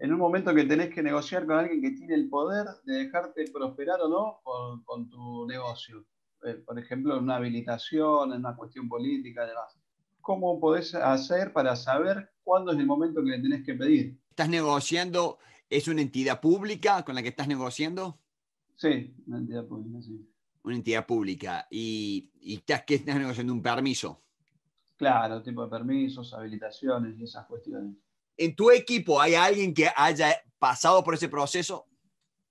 en un momento que tenés que negociar con alguien que tiene el poder de dejarte prosperar o no con, tu negocio. Eh, por ejemplo, en una habilitación, en una cuestión política, además. ¿Cómo podés hacer para saber cuándo es el momento que le tenés que pedir? ¿Estás negociando? ¿Es una entidad pública con la que estás negociando? Sí, una entidad pública, sí. Una entidad pública. ¿Y, estás, qué estás negociando? ¿Un permiso? Claro, tipo de permisos, habilitaciones y esas cuestiones. ¿En tu equipo hay alguien que haya pasado por ese proceso?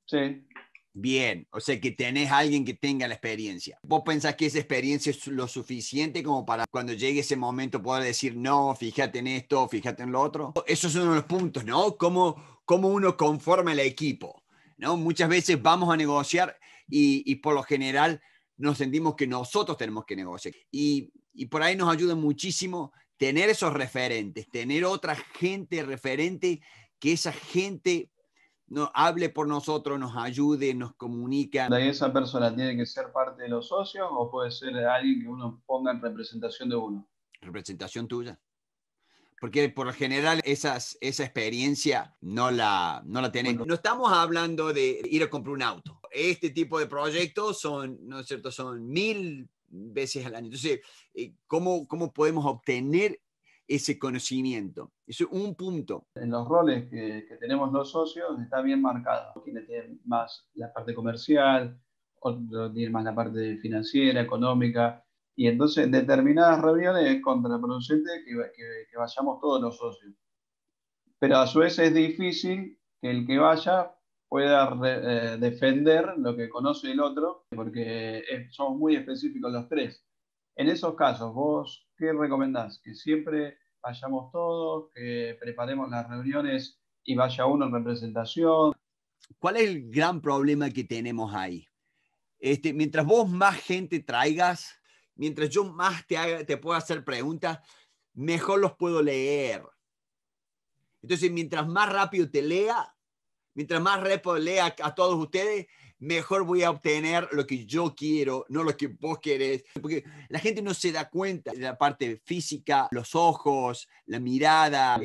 Sí. Bien, o sea que tenés alguien que tenga la experiencia. ¿Vos pensás que esa experiencia es lo suficiente como para cuando llegue ese momento poder decir, no, fíjate en esto, fíjate en lo otro? Eso es uno de los puntos, ¿no? Cómo, cómo uno conforma el equipo, ¿no? Muchas veces vamos a negociar y, por lo general nos sentimos que nosotros tenemos que negociar. Y, y por ahí nos ayuda muchísimo tener esos referentes, tener otra gente referente, que esa gente nos hable por nosotros, nos ayude, nos comunique. ¿Esa persona tiene que ser parte de los socios o puede ser alguien que uno ponga en representación de uno? Representación tuya. Porque por lo general esa experiencia no la, la tenemos. No estamos hablando de ir a comprar un auto. Este tipo de proyectos son, ¿no es cierto? Son mil veces al año. Entonces, eh, ¿cómo, cómo podemos obtener ese conocimiento? Eso es un punto. En los roles que, tenemos los socios está bien marcado. Quienes tienen más la parte comercial, otros tienen más la parte financiera, económica. Y entonces en determinadas reuniones es contraproducente que, que, que vayamos todos los socios. Pero a su vez es difícil que el que vaya pueda eh, defender lo que conoce el otro, porque eh, somos muy específicos los tres. En esos casos, vos, ¿qué recomendás? Que siempre vayamos todos, que preparemos las reuniones y vaya uno en representación. ¿Cuál es el gran problema que tenemos ahí? Este, mientras vos más gente traigas, mientras yo más te, te pueda hacer preguntas, mejor los puedo leer. Entonces, mientras más rápido te lea, Mientras más repos lea a todos ustedes, mejor voy a obtener lo que yo quiero, no lo que vos querés. Porque la gente no se da cuenta de la parte física, los ojos, la mirada.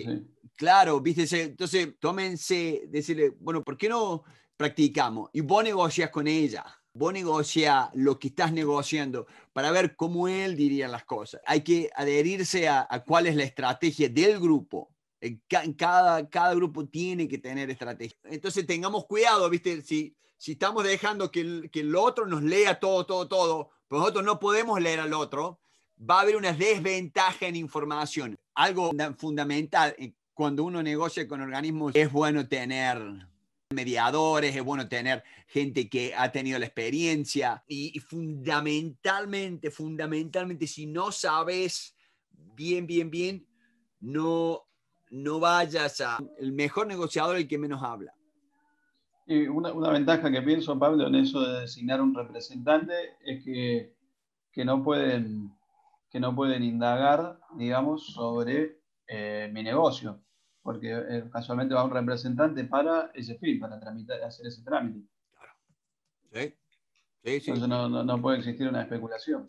Claro, viste, entonces tómense, decirle, bueno, ¿por qué no practicamos? Y vos negocias con ella. Vos negocia lo que estás negociando para ver cómo él diría las cosas. Hay que adherirse a cuál es la estrategia del grupo eh, cada, cada grupo tiene que tener estrategia. Entonces tengamos cuidado, ¿viste? Si, si estamos dejando que el, que el otro nos lea todo, todo, todo, pero pues nosotros no podemos leer al otro, va a haber una desventaja en información. Algo fundamental cuando uno negocia con organismos es bueno tener mediadores, es bueno tener gente que ha tenido la experiencia y fundamentalmente, fundamentalmente, si no sabes bien, bien, bien, no no vayas a el mejor negociador, el que menos habla. Y una, ventaja que pienso, Pablo, en eso de designar un representante es que, no, pueden, que no pueden indagar, digamos, sobre eh, mi negocio, porque eh, casualmente va un representante para ese fin, para tramitar, hacer ese trámite. Claro. Sí. Sí, Entonces no puede existir una especulación.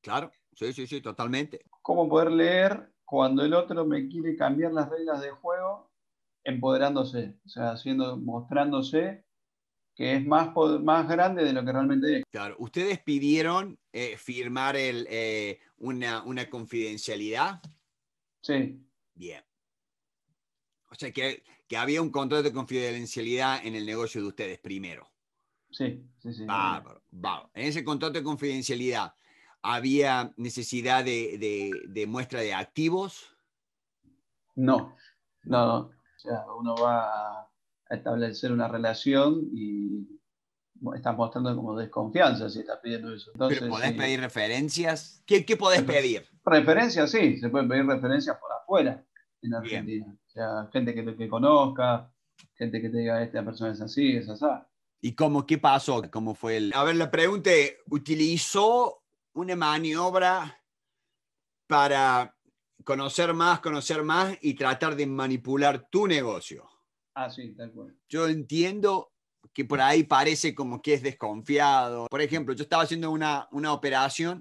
Claro, sí, sí, sí, totalmente. ¿Cómo poder leer cuando el otro me quiere cambiar las reglas de juego, empoderándose, sea, haciendo, mostrándose que es más, más grande de lo que realmente es. Claro, ustedes pidieron eh, firmar el, eh, una, confidencialidad. Sí. Bien. O sea, que, que, había un contrato de confidencialidad en el negocio de ustedes primero. Sí, sí, sí. Bárbaro, bárbaro. En ese contrato de confidencialidad, ¿Había necesidad de, de, muestra de activos? No, no. uno va a establecer una relación y está mostrando como desconfianza si está pidiendo eso. Entonces, podés pedir referencias? ¿Qué, qué podés pedir? Referencias, sí, se pueden pedir referencias por afuera en Argentina. O sea, gente que que conozca, gente que te diga, esta persona es así, es así. ¿Y cómo, qué pasó? ¿Cómo fue el...? A ver, la pregunta, ¿utilizó una maniobra para conocer más, conocer más y tratar de manipular tu negocio. Ah, sí, tal cual. Yo entiendo que por ahí parece como que es desconfiado. Por ejemplo, yo estaba haciendo una, operación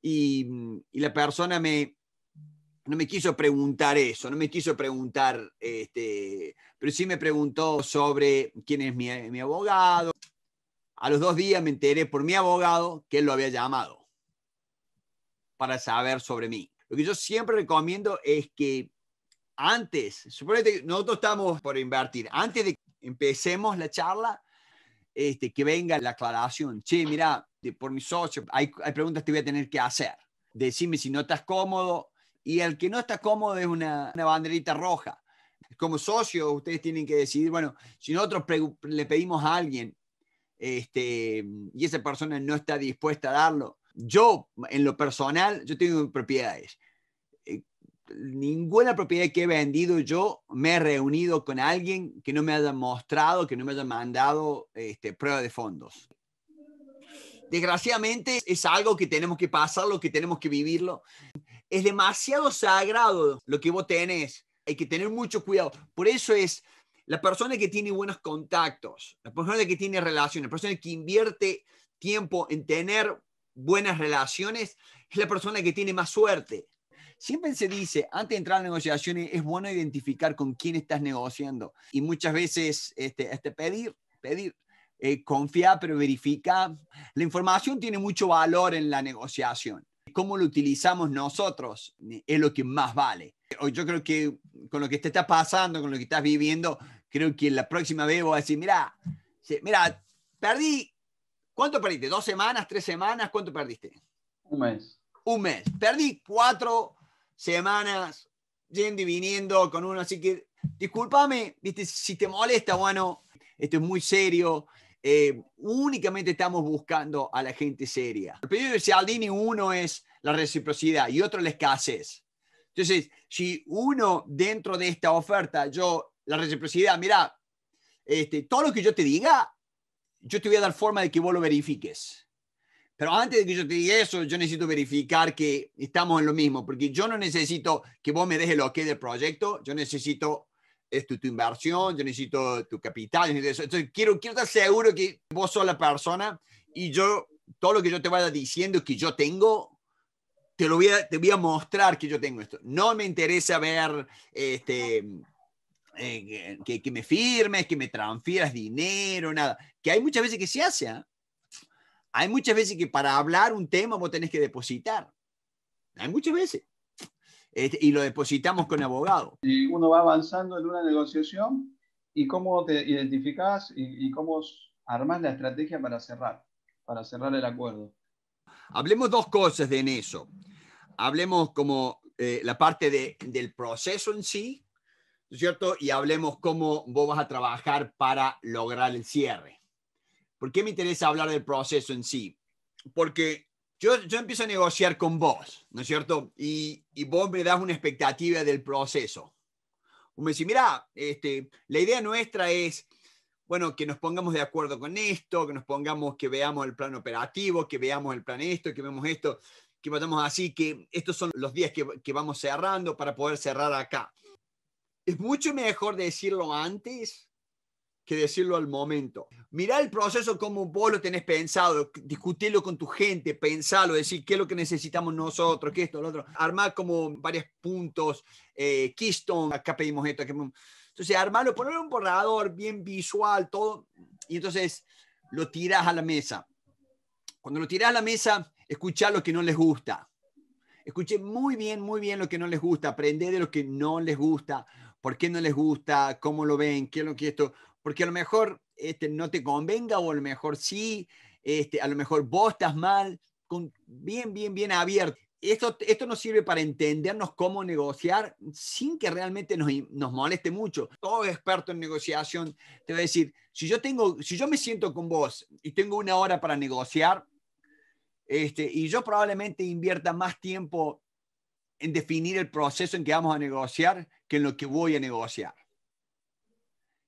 y, la persona me, no me quiso preguntar eso, no me quiso preguntar, este, pero sí me preguntó sobre quién es mi, mi abogado. A los dos días me enteré por mi abogado que él lo había llamado para saber sobre mí. Lo que yo siempre recomiendo es que antes, suponete que nosotros estamos por invertir, antes de que empecemos la charla, este, que venga la aclaración, che, mira, por mi socio, hay, hay preguntas que voy a tener que hacer. Decime si no estás cómodo. Y el que no está cómodo es una banderita roja. Como socio, ustedes tienen que decidir, bueno, si nosotros le pedimos a alguien este, mm, y esa persona no está dispuesta a darlo. Yo, en lo personal, yo tengo propiedades. Eh, ninguna propiedad que he vendido yo me he reunido con alguien que no me haya mostrado, que no me haya mandado este, prueba de fondos. Desgraciadamente es algo que tenemos que pasarlo, que tenemos que vivirlo. Es demasiado sagrado lo que vos tenés. Hay que tener mucho cuidado. Por eso es, la persona que tiene buenos contactos, la persona que tiene relaciones, la persona que invierte tiempo en tener buenas relaciones, es la persona que tiene más suerte. Siempre se dice, antes de entrar a negociaciones, es bueno identificar con quién estás negociando. Y muchas veces, este, este pedir, pedir, eh, confía, pero verifica. La información tiene mucho valor en la negociación. Cómo lo utilizamos nosotros es lo que más vale yo creo que con lo que te está pasando, con lo que estás viviendo, creo que la próxima vez voy a decir, mira, mira, perdí, ¿cuánto perdiste? ¿Dos semanas, tres semanas? ¿Cuánto perdiste? Un mes. Un mes. Perdí cuatro semanas yendo y viniendo con uno, así que discúlpame, si te molesta, bueno, esto es muy serio. Eh, únicamente estamos buscando a la gente seria. El pedido de Cialdini uno es la reciprocidad y otro la escasez. Entonces, si uno dentro de esta oferta, yo, la reciprocidad, mira, este, todo lo que yo te diga, yo te voy a dar forma de que vos lo verifiques. Pero antes de que yo te diga eso, yo necesito verificar que estamos en lo mismo, porque yo no necesito que vos me dejes lo que del proyecto, yo necesito esto, tu inversión, yo necesito tu capital, necesito eso. Entonces, quiero, quiero estar seguro que vos sos la persona y yo, todo lo que yo te vaya diciendo que yo tengo, te lo voy a, te voy a mostrar que yo tengo esto. No me interesa ver este, eh, que, que, me firmes, que me transfieras dinero, nada. Que hay muchas veces que se hace. ¿ah? Hay muchas veces que para hablar un tema vos tenés que depositar. Hay muchas veces. Este, y lo depositamos con abogado. Y uno va avanzando en una negociación y cómo te identificás y, cómo armás la estrategia para cerrar, para cerrar el acuerdo. Hablemos dos cosas de en eso hablemos como eh, la parte del proceso en sí, ¿no es cierto? Y hablemos cómo vos vas a trabajar para lograr el cierre. ¿Por qué me interesa hablar del proceso en sí? Porque yo, yo empiezo a negociar con vos, ¿no es cierto? Y, vos me das una expectativa del proceso. me decís, mira, este, la idea nuestra es bueno, que nos pongamos de acuerdo con esto, que nos pongamos, que veamos el plan operativo, que veamos el plan esto, que veamos esto que matamos así, que estos son los días que, vamos cerrando para poder cerrar acá. Es mucho mejor decirlo antes que decirlo al momento. Mirá el proceso como vos lo tenés pensado, discutirlo con tu gente, pensalo, decir qué es lo que necesitamos nosotros, qué esto, lo otro. Armar como varios puntos, eh, Keystone, acá pedimos esto, Entonces, armarlo, poner un borrador bien visual, todo, y entonces lo tirás a la mesa. Cuando lo tirás a la mesa, escuchar lo que no les gusta. Escuche muy bien, muy bien lo que no les gusta, Aprende de lo que no les gusta, por qué no les gusta, cómo lo ven, qué es lo que esto, porque a lo mejor este, no te convenga o a lo mejor sí, este, a lo mejor vos estás mal, con, bien, bien, bien abierto. Esto, esto nos sirve para entendernos cómo negociar sin que realmente nos, moleste mucho. Todo experto en negociación te va a decir, si yo, tengo, si yo me siento con vos y tengo una hora para negociar, este, y yo probablemente invierta más tiempo en definir el proceso en que vamos a negociar que en lo que voy a negociar.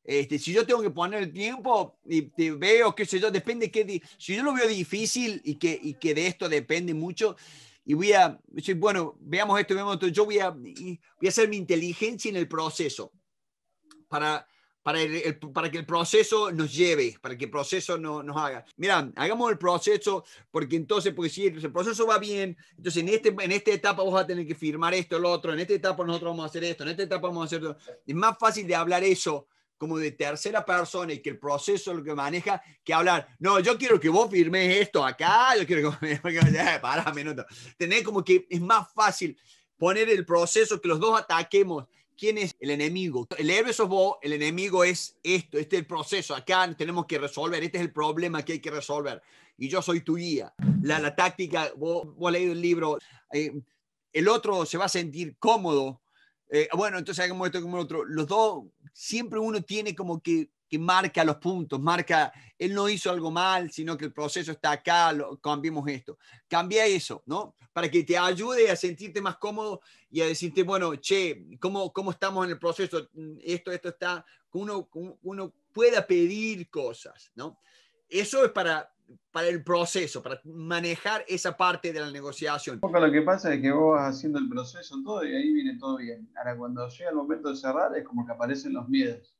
Este, si yo tengo que poner el tiempo y te veo, qué sé yo, depende qué... si yo lo veo difícil y que, y que de esto depende mucho, y voy a decir, bueno, veamos esto, veamos esto, yo voy a, voy a hacer mi inteligencia en el proceso para para, el, para que el proceso nos lleve, para que el proceso no, nos haga. Mira, hagamos el proceso, porque entonces, pues si el proceso va bien, entonces en, este, en esta etapa vos vas a tener que firmar esto, el otro, en esta etapa nosotros vamos a hacer esto, en esta etapa vamos a hacer esto. Es más fácil de hablar eso como de tercera persona y que el proceso lo que maneja, que hablar, no, yo quiero que vos firmes esto acá, yo quiero que... Pará, minuto. Tener como que es más fácil poner el proceso, que los dos ataquemos quién es el enemigo. El héroe sos vos, el enemigo es esto, este es el proceso, acá tenemos que resolver, este es el problema que hay que resolver. Y yo soy tu guía. La, la táctica, vos, vos leído el libro, eh, el otro se va a sentir cómodo. Eh, bueno, entonces hagamos esto como el otro. Los dos, siempre uno tiene como que marca los puntos, marca, él no hizo algo mal, sino que el proceso está acá, lo, cambiemos esto. Cambia eso, ¿no? Para que te ayude a sentirte más cómodo y a decirte, bueno, che, ¿cómo, cómo estamos en el proceso? Esto, esto está, uno, uno pueda pedir cosas, ¿no? Eso es para, para el proceso, para manejar esa parte de la negociación. Porque lo que pasa es que vos haciendo el proceso todo y ahí viene todo bien. Ahora cuando llega el momento de cerrar es como que aparecen los miedos.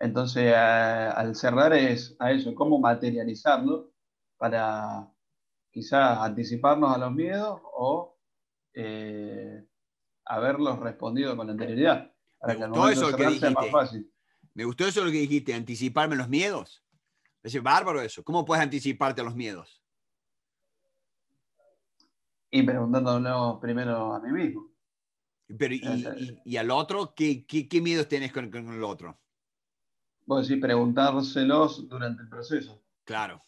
Entonces, al cerrar es a eso, cómo materializarlo para quizás anticiparnos a los miedos o eh, haberlos respondido con anterioridad. Todo Me gustó eso que dijiste. Más Me gustó eso lo que dijiste, anticiparme los miedos. Es bárbaro eso. ¿Cómo puedes anticiparte a los miedos? Y preguntándolo primero a mí mismo. y, al otro? ¿Qué, miedos tienes con el otro? Puedo decir, preguntárselos durante el proceso. Claro.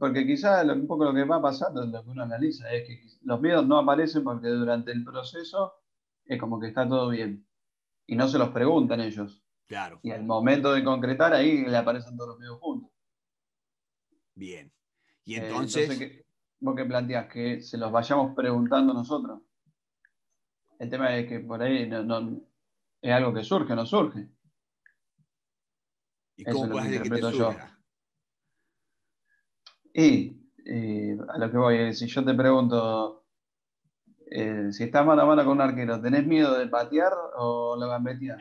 Porque quizás un poco lo que va pasando, lo que uno analiza, es que los miedos no aparecen porque durante el proceso es como que está todo bien. Y no se los preguntan ellos. Claro. Y al momento de concretar, ahí le aparecen todos los miedos juntos. Bien. Y eh, entonces. ¿Vos qué planteás? Que se los vayamos preguntando nosotros. El tema es que por ahí es algo que surge no surge. ¿Y cómo puedes yo Y eh, a lo que voy, eh, si yo te pregunto, eh, si estás mano a mano con un arquero, ¿tenés miedo de patear o lo gambetear?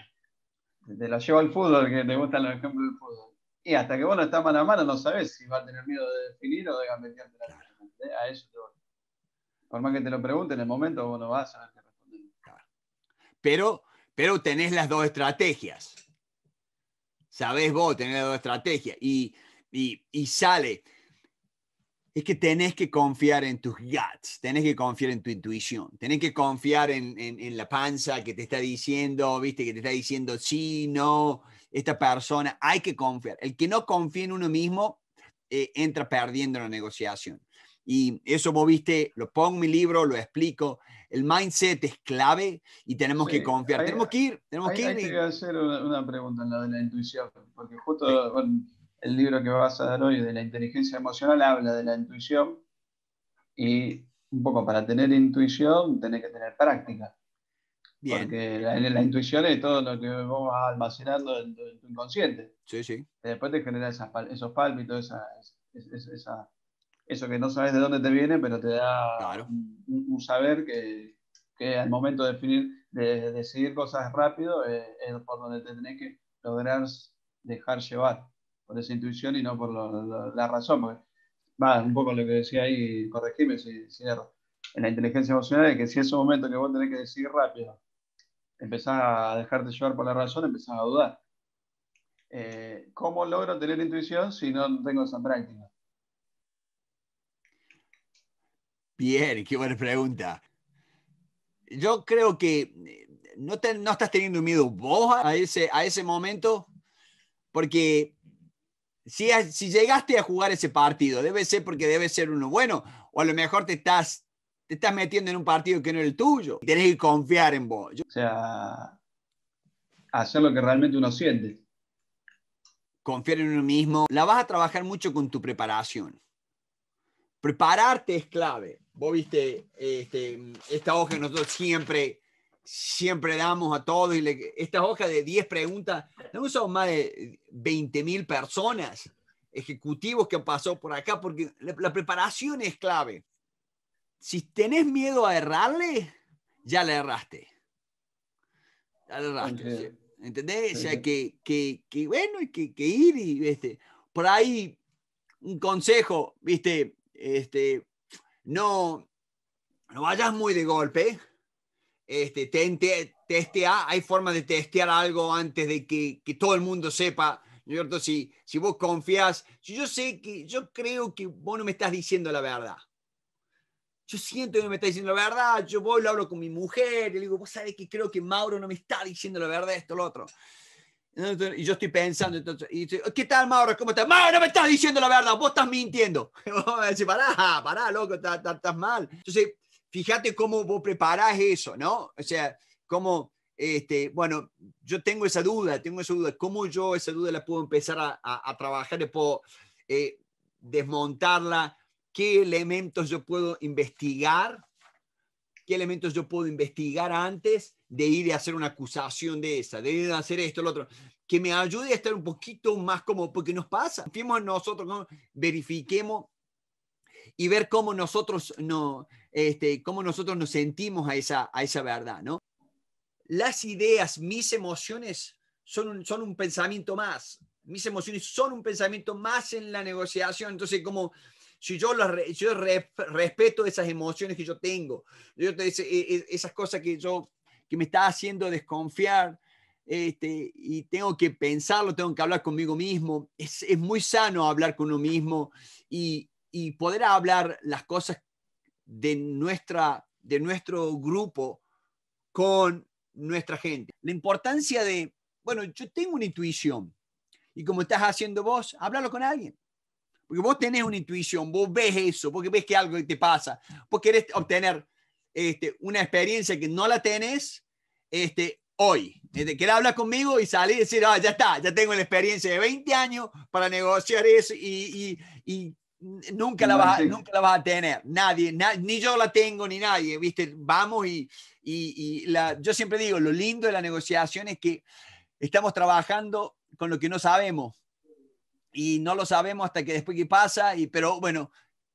Te la llevo al fútbol, que te gustan los ejemplos del fútbol. Y hasta que vos no estás mano a mano, no sabes si va a tener miedo de definir o de gambetear. A eso te voy. Por más que te lo pregunte, en el momento vos no vas a saber qué responder. Pero, pero tenés las dos estrategias. Sabes, vos tener la estrategia y, sale. Es que tenés que confiar en tus guts, tenés que confiar en tu intuición, tenés que confiar en, la panza que te está diciendo, viste, que te está diciendo sí, no, esta persona, hay que confiar. El que no confía en uno mismo eh, entra perdiendo la negociación. Y eso vos viste, lo pongo en mi libro, lo explico, el mindset es clave y tenemos que confiar. tenemos que ir, tenemos que ir. Hay hacer una, pregunta en la de la intuición, porque justo el libro que vas a dar hoy de la inteligencia emocional habla de la intuición y un poco para tener intuición tenés que tener práctica. Bien. Porque la, intuición es todo lo que vos vas almacenando en, tu inconsciente. Sí, sí. después te genera esos pálpitos, esa eso que no sabes de dónde te viene, pero te da un, saber que, al momento de definir, de, decidir cosas rápido, eh, es, por donde te tenés que lograr dejar llevar, por esa intuición y no por la razón. va, un poco lo que decía ahí, corregime si, erro. En la inteligencia emocional es que si es un momento que vos tenés que decidir rápido, empezás a dejarte llevar por la razón, empezás a dudar. Eh, ¿Cómo logro tener intuición si no tengo esa práctica? Bien, qué buena pregunta. Yo creo que eh, no, no estás teniendo miedo vos a ese, a ese momento, porque si, si llegaste a jugar ese partido, debe ser porque debe ser uno bueno, o a lo mejor te estás, te estás metiendo en un partido que no es el tuyo. Tenés que confiar en vos. O sea, hacer lo que realmente uno siente. Confiar en uno mismo. La vas a trabajar mucho con tu preparación. Prepararte es clave vos viste este, esta hoja que nosotros siempre, siempre damos a todos, y esta hoja de 10 preguntas, la usado más de 20 mil personas, ejecutivos que han pasado por acá, porque la, preparación es clave. Si tenés miedo a errarle, ya la erraste. Ya la erraste. ¿Entendés? O sea, que, que, que bueno, que, que ir y, este, por ahí, un consejo, viste, este, no, no vayas muy de golpe. Este, hay formas de testear algo antes de que, que todo el mundo sepa, cierto? Si, si vos confías, yo sé que, yo creo que vos no me estás diciendo la verdad. Yo siento que no me estás diciendo la verdad, yo voy, lo hablo con mi mujer, y le digo, vos sabés que creo que Mauro no me está diciendo la verdad, esto, lo otro. Y yo estoy pensando, entonces, y ¿qué tal, Mauro? ¿Cómo estás? Mauro, no me estás diciendo la verdad, vos estás mintiendo. Vamos a decir, pará, pará, loco, estás, mal. Entonces, fíjate cómo vos preparás eso, ¿no? O sea, cómo, este, bueno, yo tengo esa duda, tengo esa duda, ¿cómo yo esa duda la puedo empezar a, a, trabajar, puedo eh, desmontarla? ¿Qué elementos yo puedo investigar? ¿Qué elementos yo puedo investigar antes? de ir a hacer una acusación de esa, de ir a hacer esto, lo otro, que me ayude a estar un poquito más como, porque nos pasa, confiemos nosotros, verifiquemos y ver cómo nosotros, no, este, cómo nosotros nos sentimos a esa, a esa verdad, ¿no? Las ideas, mis emociones son un, son un pensamiento más, mis emociones son un pensamiento más en la negociación, entonces como si yo, yo respeto esas emociones que yo tengo, yo, e, e, esas cosas que yo que me está haciendo desconfiar este, y tengo que pensarlo, tengo que hablar conmigo mismo. Es, muy sano hablar con uno mismo y, y, poder hablar las cosas de, nuestra, de nuestro grupo con nuestra gente. La importancia de, bueno, yo tengo una intuición y como estás haciendo vos, háblalo con alguien. Porque vos tenés una intuición, vos ves eso, porque ves que algo te pasa, vos querés obtener este, una experiencia que no la tenés este, hoy. Desde que le conmigo y salir y decir, ah, ya está, ya tengo la experiencia de 20 años para negociar eso y, nunca, la vas, nunca la a tener. Nadie, ni yo la tengo, ni nadie, ¿viste? Vamos y, yo siempre digo, lo lindo de la negociación es que estamos trabajando con lo que no sabemos y no lo sabemos hasta que después que pasa, y, pero bueno,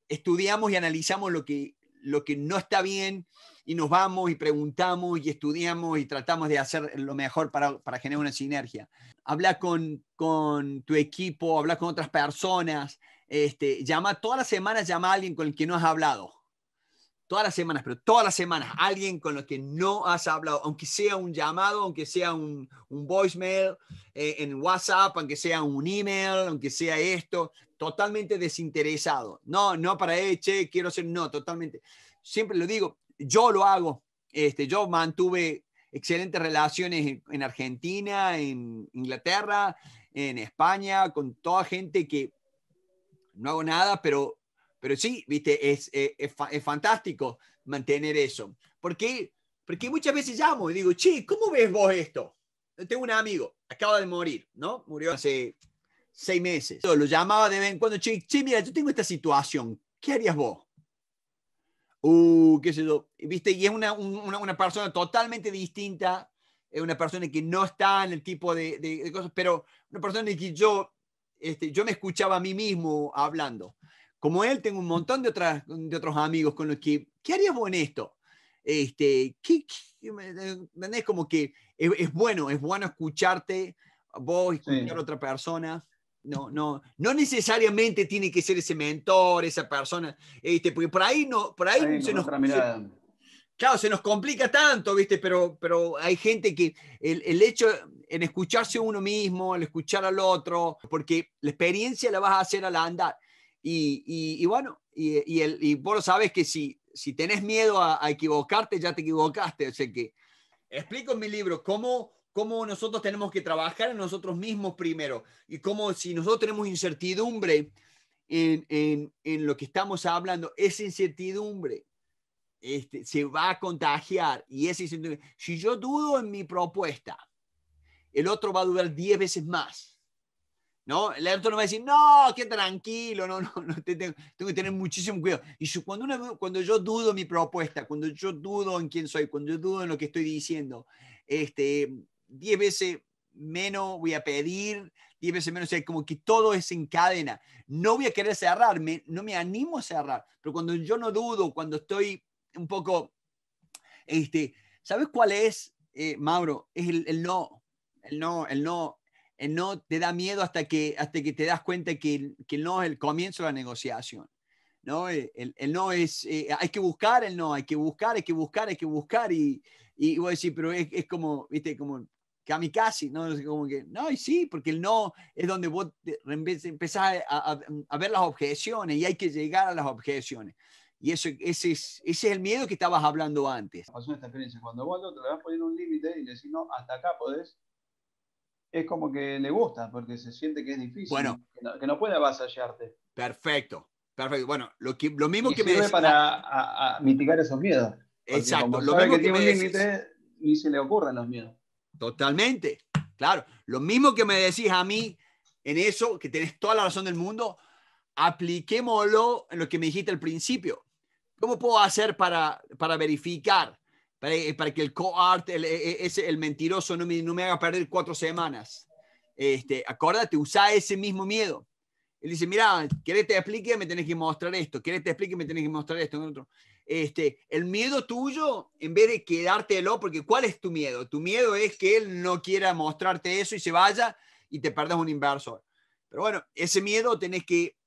estudiamos y analizamos lo que lo que no está bien y nos vamos y preguntamos y estudiamos y tratamos de hacer lo mejor para, generar una sinergia. Habla con, tu equipo, habla con otras personas, este, llama, todas las semanas llama a alguien con el que no has hablado. Todas las semanas, pero todas las semanas, alguien con el que no has hablado, aunque sea un llamado, aunque sea un, voicemail, eh, en WhatsApp, aunque sea un email, aunque sea esto, totalmente desinteresado. No, no para, eche eh, quiero ser, no, totalmente. Siempre lo digo, yo lo hago. Este, yo mantuve excelentes relaciones en, Argentina, en Inglaterra, en España, con toda gente que no hago nada, pero, pero sí, viste, es, es, es, fantástico mantener eso. Porque, porque muchas veces llamo y digo, che, ¿cómo ves vos esto? Tengo un amigo, acaba de morir, ¿no? Murió hace seis meses. Yo lo llamaba de vez en cuando, che, mira, yo tengo esta situación, ¿qué harías vos? Uh, qué sé yo, ¿viste? Y es una, una, persona totalmente distinta, es una persona que no está en el tipo de, de, cosas, pero una persona en que yo, este, yo me escuchaba a mí mismo hablando. Como él, tengo un montón de, otras, de otros amigos con los que, ¿qué harías vos en esto? Este, ¿qué, qué, Como que es, bueno, es bueno escucharte vos, escuchar a otra persona no, no, no necesariamente tiene que ser ese mentor, esa persona, este, porque por ahí no, por ahí, se nos claro, se nos complica tanto, ¿viste? Pero, pero hay gente que el, el hecho en escucharse uno mismo, en escuchar al otro, porque la experiencia la vas a hacer al andar. Y, y, bueno, y, y, el, y vos sabes que si, si tenés miedo a, equivocarte, ya te equivocaste. O que explico en mi libro cómo cómo nosotros tenemos que trabajar en nosotros mismos primero y cómo si nosotros tenemos incertidumbre en, en, lo que estamos hablando, esa incertidumbre este, se va a contagiar y esa incertidumbre, si yo dudo en mi propuesta, el otro va a dudar 10 veces más. ¿No? El otro no va a decir, no, qué tranquilo, no, no, no tengo, que tener muchísimo cuidado. Y cuando, cuando yo dudo mi propuesta, cuando yo dudo en quién soy, cuando yo dudo en lo que estoy diciendo, este, 10 veces menos voy a pedir, 10 veces menos, o sea, como que todo es en cadena. No voy a querer cerrarme, no me animo a cerrar, pero cuando yo no dudo, cuando estoy un poco, este, ¿sabes cuál es, eh, Mauro? Es el, el, no, el no, el no, el no te da miedo hasta que, hasta que te das cuenta que, que el no es el comienzo de la negociación. ¿no? El, el no es, eh, hay que buscar el no, hay que buscar, hay que buscar, hay que buscar, y, y voy a decir, pero es, es como, viste, como casi ¿no? Como que, no, y sí, porque el no es donde vos empezás a, a, ver las objeciones y hay que llegar a las objeciones. Y eso, ese, es, ese es el miedo que estabas hablando antes. Pasó esta experiencia. Cuando vos al otro le vas poniendo un límite y le decís, no, hasta acá podés, es como que le gusta, porque se siente que es difícil, bueno, que, no, puede avasallarte. Perfecto, perfecto. Bueno, lo, que, lo mismo que me para a, mitigar esos miedos. Exacto, lo que, tiene un límite, ni se le ocurren los miedos. Totalmente, claro. Lo mismo que me decís a mí en eso, que tenés toda la razón del mundo, apliquémoslo en lo que me dijiste al principio. ¿Cómo puedo hacer para, para verificar, para, eh, para que el co-art, eh, eh, el, mentiroso, no me, haga perder cuatro semanas? Este, acuérdate, usa ese mismo miedo. Él dice, mira, ¿querés te explique? Me tenés que mostrar esto. ¿Querés te explique? Me tenés que mostrar esto. Otro. Este, el miedo tuyo, en vez de quedártelo, porque ¿cuál es tu miedo? Tu miedo es que él no quiera mostrarte eso y se vaya y te perdas un inversor. Pero bueno, ese miedo tenés que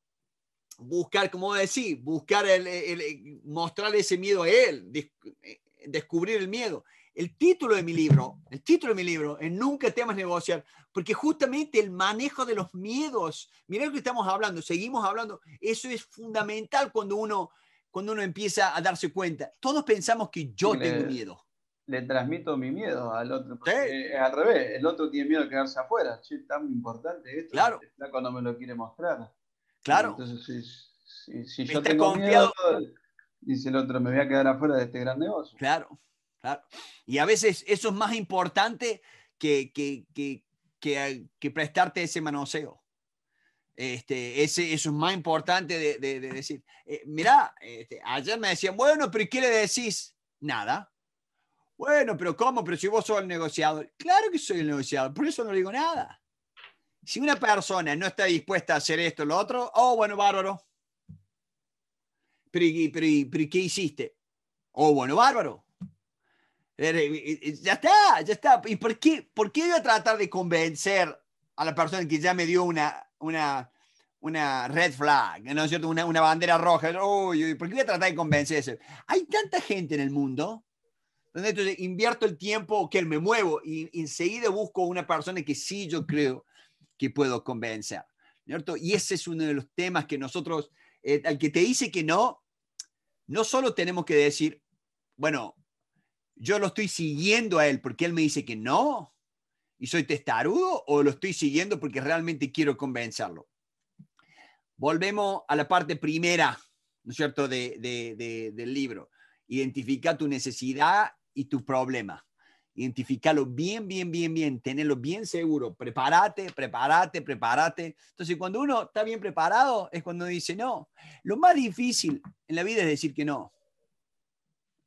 buscar, como decir, buscar el, mostrar ese miedo a él, eh, descubrir el miedo. El título de mi libro, el título de mi libro es Nunca temas negociar, porque justamente el manejo de los miedos, miren lo que estamos hablando, seguimos hablando, eso es fundamental cuando uno cuando uno empieza a darse cuenta. Todos pensamos que yo tengo miedo. Le transmito mi miedo al otro. Es al revés, el otro tiene miedo de quedarse afuera. es tan importante esto. Claro. El este me lo quiere mostrar. Claro. Entonces, si, yo tengo miedo, dice el otro, me voy a quedar afuera de este gran negocio. Claro, claro. Y a veces eso es más importante que, que prestarte ese manoseo. Este, ese, eso es más importante de, decir. mira eh, mirá, este, ayer me decían, bueno, pero ¿qué le decís? Nada. Bueno, pero ¿cómo? Pero si vos sos el negociador. Claro que soy el negociador, por eso no le digo nada. Si una persona no está dispuesta a hacer esto o lo otro, oh, bueno, bárbaro. Pero, pero, pero ¿qué hiciste? Oh, bueno, bárbaro. Ya está, ya está. ¿Y por qué, por qué voy a tratar de convencer a la persona que ya me dio una una, una red flag, ¿no es cierto? Una, una bandera roja. Uy, ¿Por qué voy a tratar de convencerse? Hay tanta gente en el mundo donde entonces invierto el tiempo que él me muevo y, enseguida busco una persona que sí yo creo que puedo convencer. ¿cierto? Y ese es uno de los temas que nosotros, eh, al que te dice que no, no solo tenemos que decir, bueno, yo lo estoy siguiendo a él porque él me dice que no, y soy testarudo o lo estoy siguiendo porque realmente quiero convencerlo? Volvemos a la parte primera, ¿no es cierto?, de, del libro. Identifica tu necesidad y tu problema. Identificarlo bien, bien, bien, bien, tenerlo bien seguro. Prepárate, prepárate, prepárate. Entonces, cuando uno está bien preparado, es cuando dice no. Lo más difícil en la vida es decir que no.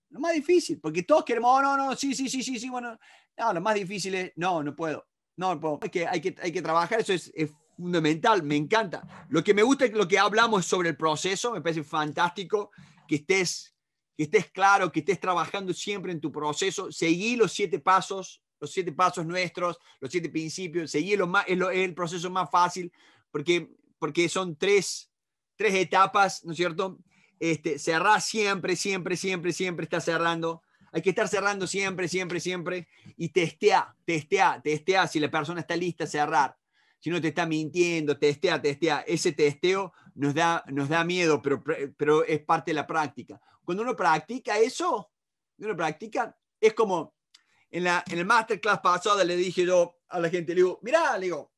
Lo más difícil, porque todos queremos, oh, no, no, sí, sí, sí, sí, sí, bueno. No, lo más difícil es, no, no puedo. No, no puedo. Hay que, hay que, hay que trabajar, eso es, fundamental, me encanta. Lo que me gusta es lo que hablamos sobre el proceso, me parece fantástico que estés, que estés claro, que estés trabajando siempre en tu proceso. Seguí los siete pasos, los siete pasos nuestros, los siete principios. Seguí lo el proceso más fácil porque, porque son tres, tres etapas, ¿no es cierto? Este, cerrar siempre, siempre, siempre, siempre está cerrando. Hay que estar cerrando siempre, siempre, siempre. Y testea, testea, testea. Si la persona está lista, a cerrar. Si no te está mintiendo, testea, testea. Ese testeo nos da, nos da miedo, pero, pero es parte de la práctica. Cuando uno practica eso, uno practica, es como en, la, en el masterclass pasado le dije yo a la gente, le digo, mirá, le digo,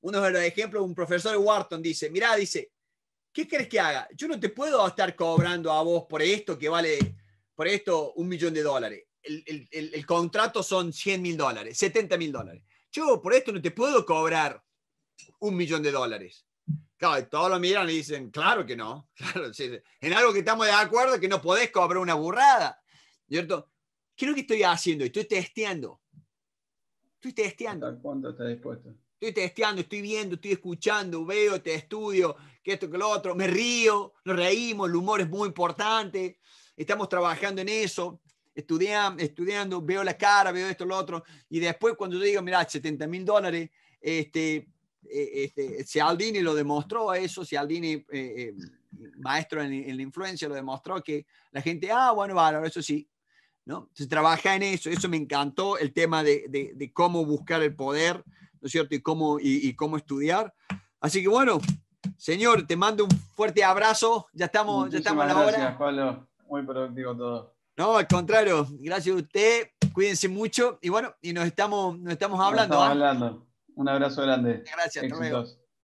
uno de los ejemplos, un profesor de Wharton dice, mirá, dice, ¿qué querés que haga? Yo no te puedo estar cobrando a vos por esto que vale, por esto un millón de dólares. El, contrato son 100 mil dólares, 70 mil dólares. Yo por esto no te puedo cobrar un millón de dólares. Claro, todos lo miran y dicen, claro que no. En algo que estamos de acuerdo que no podés cobrar una burrada. ¿Cierto? ¿Qué es lo que estoy haciendo? Estoy testeando. Estoy testeando. ¿Cuánto estás dispuesto? Estoy testeando, estoy viendo, estoy escuchando, veo, te estudio, que esto, que lo otro, me río, nos reímos, el humor es muy importante, estamos trabajando en eso, estudiando, estudiando veo la cara, veo esto, lo otro, y después cuando yo digo, mira, 70 mil dólares, este, e, este, lo demostró eso, Sealdini eh, eh, maestro en, la influencia, lo demostró que la gente, ah, bueno, vale, eso sí, ¿no? Se trabaja en eso, eso me encantó, el tema de, de, de cómo buscar el poder, cierto? Y cómo, y, cómo estudiar. Así que bueno, señor, te mando un fuerte abrazo. Ya estamos, a la hora. Gracias, Pablo. Muy productivo todo. No, al contrario. Gracias a usted. Cuídense mucho. Y bueno, y nos estamos, estamos hablando. estamos ¿ah? hablando. Un abrazo grande. Gracias, Éxitos.